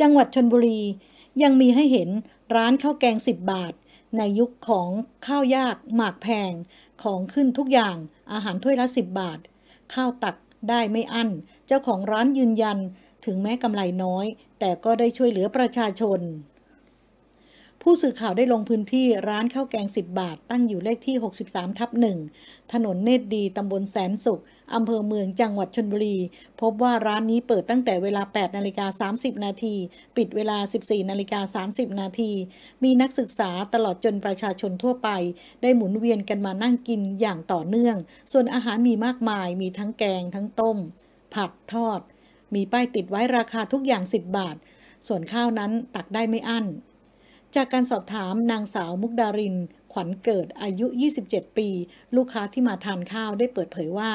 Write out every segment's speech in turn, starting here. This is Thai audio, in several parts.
จังหวัดชนบุรียังมีให้เห็นร้านข้าวแกง 10 บาท ในยุคของข้าวยากหมากแพงของขึ้นทุกอย่างอาหารถ้วยละ 10 บาท ข้าวตักได้ไม่อั้น เจ้าของร้านยืนยันถึงแม้กำไรน้อย แต่ก็ได้ช่วยเหลือประชาชน ผู้สื่อข่าวได้ลงพื้นที่ร้านข้าวแกง 10 บาท ตั้งอยู่เลขที่ 63 ทับ1ถนนเนตรดีตำบลแสนสุขอำเภอเมืองจังหวัดชนบุรี พบว่าร้านนี้เปิดตั้งแต่เวลา 8 นาฬิกา 30 นาที ปิดเวลา 14 นาฬิกา 30 นาที มีนักศึกษาตลอดจนประชาชนทั่วไป ได้หมุนเวียนกันมานั่งกินอย่างต่อเนื่อง ส่วนอาหารมีมากมายมีทั้งแกงทั้งต้ม ผักทอด มีป้ายติดไว้ราคาทุกอย่าง 10 บาท ส่วนข้าวนั้นตักได้ไม่อั้น จากการสอบถามนางสาวมุกดารินขวัญเกิดอายุ 27 ปี ลูกค้าที่มาทานข้าวได้เปิดเผยว่า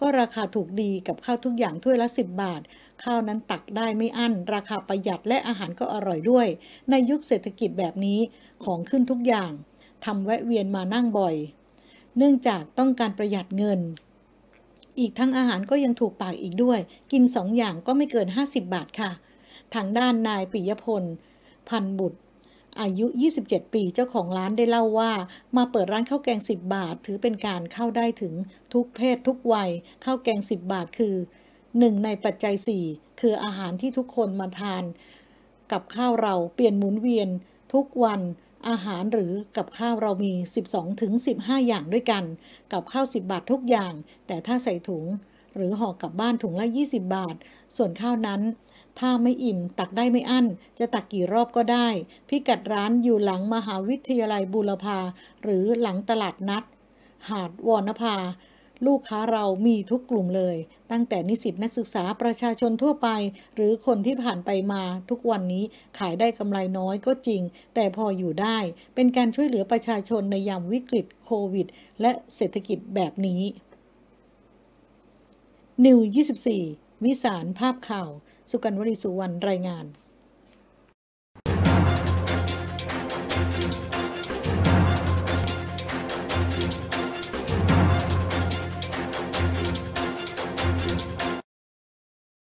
ก็ราคาถูกดีกับข้าวทุกอย่างถ้วยละ 10 บาท ข้าวนั้นตักได้ไม่อั้นราคาประหยัดและอาหารก็อร่อยด้วย ในยุคเศรษฐกิจแบบนี้ของขึ้นทุกอย่างทำแวะเวียนมานั่งบ่อย เนื่องจากต้องการประหยัดเงิน อีกทั้งอาหารก็ยังถูกปากอีกด้วย กินสองอย่างก็ไม่เกิน 50 บาทค่ะ ทางด้านนายปิยพลพันบุตรอายุ 27 ปี เจ้าของร้านได้เล่าว่า มาเปิดร้านข้าวแกง 10 บาท ถือเป็นการเข้าได้ถึงทุกเพศทุกวัย ข้าวแกง 10 บาท คือหนึ่งในปัจจัย 4 คืออาหารที่ทุกคนมาทาน กับข้าวเราเปลี่ยนหมุนเวียน ทุกวัน อาหารหรือกับข้าวเรามี 12-15 อย่างด้วยกัน กับข้าว10บาททุกอย่าง แต่ถ้าใส่ถุงหรือห่อกลับบ้านถุงละ 20 บาท ส่วนข้าวนั้น ถ้าไม่อิ่มตักได้ไม่อั้น จะตักกี่รอบก็ได้ พิกัดร้านอยู่หลังมหาวิทยาลัยบูรพาหรือหลังตลาดนัด หาดวรนภา ลูกค้าเรามีทุกกลุ่มเลย ตั้งแต่นิสิตนักศึกษาประชาชนทั่วไป หรือคนที่ผ่านไปมาทุกวันนี้ขายได้กำไรน้อยก็จริง แต่พออยู่ได้ เป็นการช่วยเหลือประชาชนในยามวิกฤต โควิด และเศรษฐกิจแบบนี้นิว 24วิสาร ภาพข่าว สุกันวริสุวรรณ รายงาน